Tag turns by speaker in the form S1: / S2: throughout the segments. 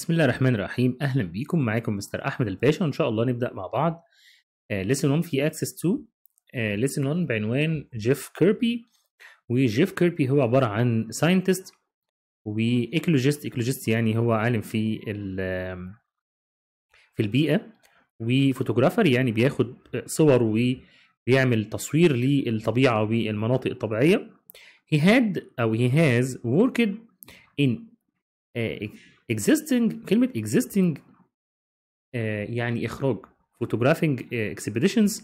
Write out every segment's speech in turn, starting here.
S1: بسم الله الرحمن الرحيم اهلا بيكم معاكم مستر احمد الباشا وان شاء الله نبدا مع بعض ليسن آه، اون في اكسس 2 ليسن اون بعنوان جيف كيربي وجيف كيربي هو عباره عن ساينتست وايكولوجيست ايكولوجيست يعني هو عالم في في البيئه وفوتوغرافر يعني بياخد صور وبيعمل تصوير للطبيعه والمناطق الطبيعيه he had او he has worked in آه، existing كلمه existing آه، يعني اخراج فوتوغرافينج اكسبيديشنز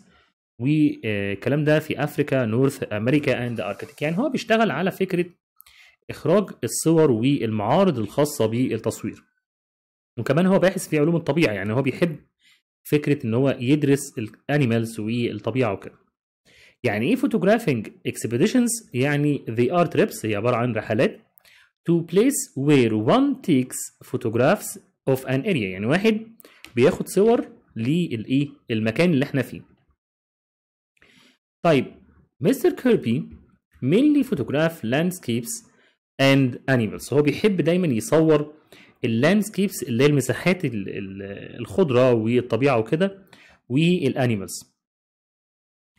S1: والكلام ده في افريكا نورث امريكا اند اركتيك يعني هو بيشتغل على فكره اخراج الصور والمعارض الخاصه بالتصوير وكمان هو باحث في علوم الطبيعه يعني هو بيحب فكره ان هو يدرس الانيمالز والطبيعه وكده يعني ايه فوتوغرافينج اكسبيديشنز يعني ذي ار تريبس هي عباره عن رحلات to place where one takes photographs of an area يعني واحد بياخد صور للايه المكان اللي احنا فيه طيب مستر كيربي mainly photograph landscapes and animals هو بيحب دايما يصور اللاندسكيبس اللي هي المساحات الخضره والطبيعه وكده والانيمالز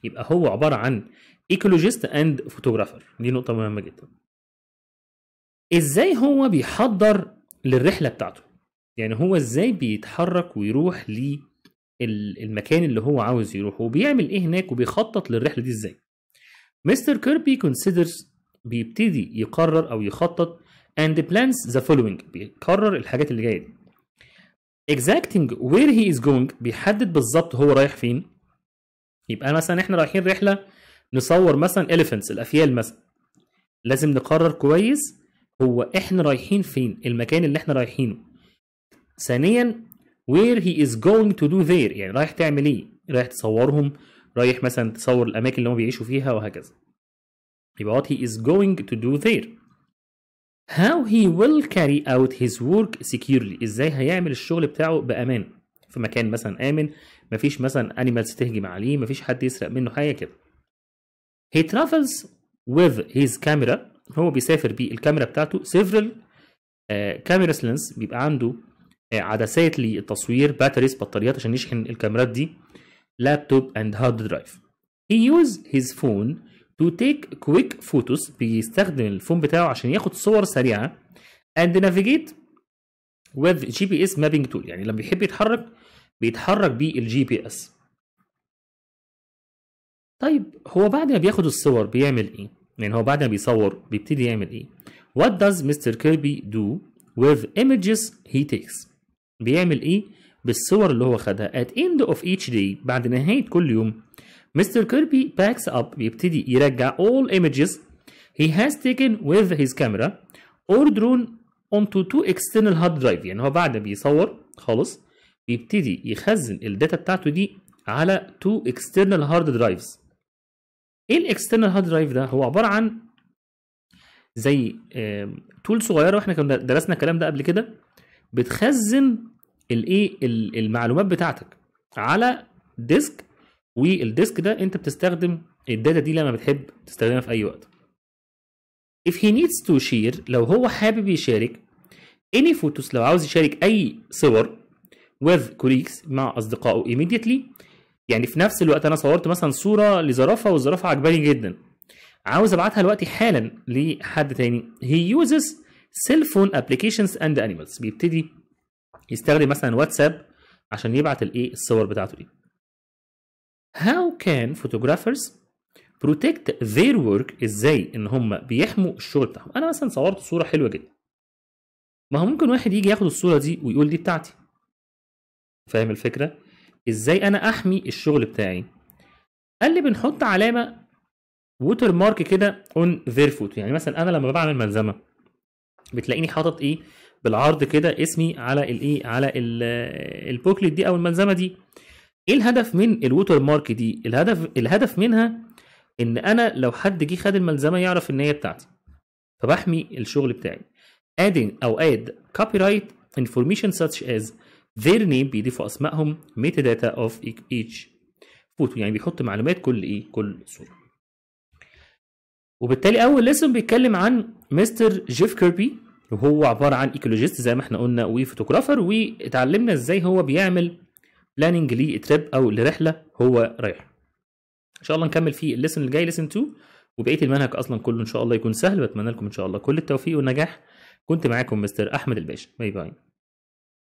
S1: يبقى هو عباره عن ايكولوجيست اند فوتوغرافر دي نقطه مهمه جدا ازاي هو بيحضر للرحله بتاعته يعني هو ازاي بيتحرك ويروح للمكان اللي هو عاوز يروحه وبيعمل ايه هناك وبيخطط للرحله دي ازاي مستر كيربي كونسيدرز بيبتدي يقرر او يخطط and plans the following بيقرر الحاجات اللي جايه دي exacting where he is going بيحدد بالظبط هو رايح فين يبقى مثلا احنا رايحين رحله نصور مثلا elephants الافيال مثلا لازم نقرر كويس هو احنا رايحين فين المكان اللي احنا رايحينه ثانيا where he is going to do there يعني رايح تعمل ايه رايح تصورهم رايح مثلا تصور الاماكن اللي هم بيعيشوا فيها وهكذا يبقى what he is going to do there how he will carry out his work securely ازاي هيعمل الشغل بتاعه بامان في مكان مثلا امن مفيش مثلا انيمالز تهجم عليه مفيش حد يسرق منه حاجه كده he travels with his camera هو بيسافر بالكاميرا بي بتاعته سيفرال كاميرا لينس بيبقى عنده آه، عدسات للتصوير باتريز بطاريات عشان يشحن الكاميرات دي لابتوب اند هارد درايف he use his phone to take quick photos بيستخدم الفون بتاعه عشان ياخد صور سريعه and navigate with GPS mapping tool يعني لما بيحب يتحرك بيتحرك بالجي بي اس طيب هو بعد ما بياخد الصور بيعمل ايه يعني هو بعد ما بيصور بيبتدي يعمل ايه what does Mr. Kirby do with images he takes بيعمل ايه بالصور اللي هو خدها at end of each day بعد نهاية كل يوم Mr. Kirby packs up بيبتدي يرجع all images he has taken with his camera or drawn onto two external hard drive يعني هو بعد ما بيصور خالص بيبتدي يخزن الداتا بتاعته دي على two external hard drives ايه الاكسترنال هارد درايف ده هو عباره عن زي تول آه، صغيره واحنا كنا درسنا الكلام ده قبل كده بتخزن الايه المعلومات بتاعتك على ديسك والديسك ده انت بتستخدم الداتا دي لما بتحب تستخدمها في اي وقت if he needs to share لو هو حابب يشارك any photos لو عاوز يشارك اي صور with colleagues مع اصدقائه immediately يعني في نفس الوقت انا صورت مثلا صوره لزرافه والزرافه عجباني جدا عاوز ابعتها دلوقتي حالا لحد تاني هي يوزز سيل فون ابلكيشنز اند انيمالز بيبتدي يستخدم مثلا واتساب عشان يبعت الايه الصور بتاعته دي هاو كان فوتوغرافرز بروتكت ذير ورك ازاي ان هم بيحموا الشغل بتاعهم انا مثلا صورت صوره حلوه جدا ما هو ممكن واحد يجي ياخد الصوره دي ويقول دي بتاعتي فاهم الفكره ازاي انا احمي الشغل بتاعي قال لي بنحط علامه ووتر مارك كده اون فيرفوت يعني مثلا انا لما بعمل ملزمه بتلاقيني حاطط ايه بالعرض كده اسمي على الايه على البوكلت دي او الملزمه دي ايه الهدف من الووتر مارك دي الهدف الهدف منها ان انا لو حد جه خد الملزمه يعرف ان هي بتاعتي فبحمي الشغل بتاعي ادين او اد كوبي رايت انفورميشن ساتش از their name بيضيفوا اسمائهم metadata of each photo يعني بيحط معلومات كل ايه كل صوره وبالتالي اول ليسن بيتكلم عن مستر جيف كيربي وهو عباره عن ايكولوجيست زي ما احنا قلنا وفوتوغرافر واتعلمنا ازاي هو بيعمل بلاننج لتريب او لرحله هو رايح ان شاء الله نكمل في الليسن الجاي ليسن 2 وبقيه المنهج اصلا كله ان شاء الله يكون سهل بتمنى لكم ان شاء الله كل التوفيق والنجاح كنت معاكم مستر احمد الباشا باي باي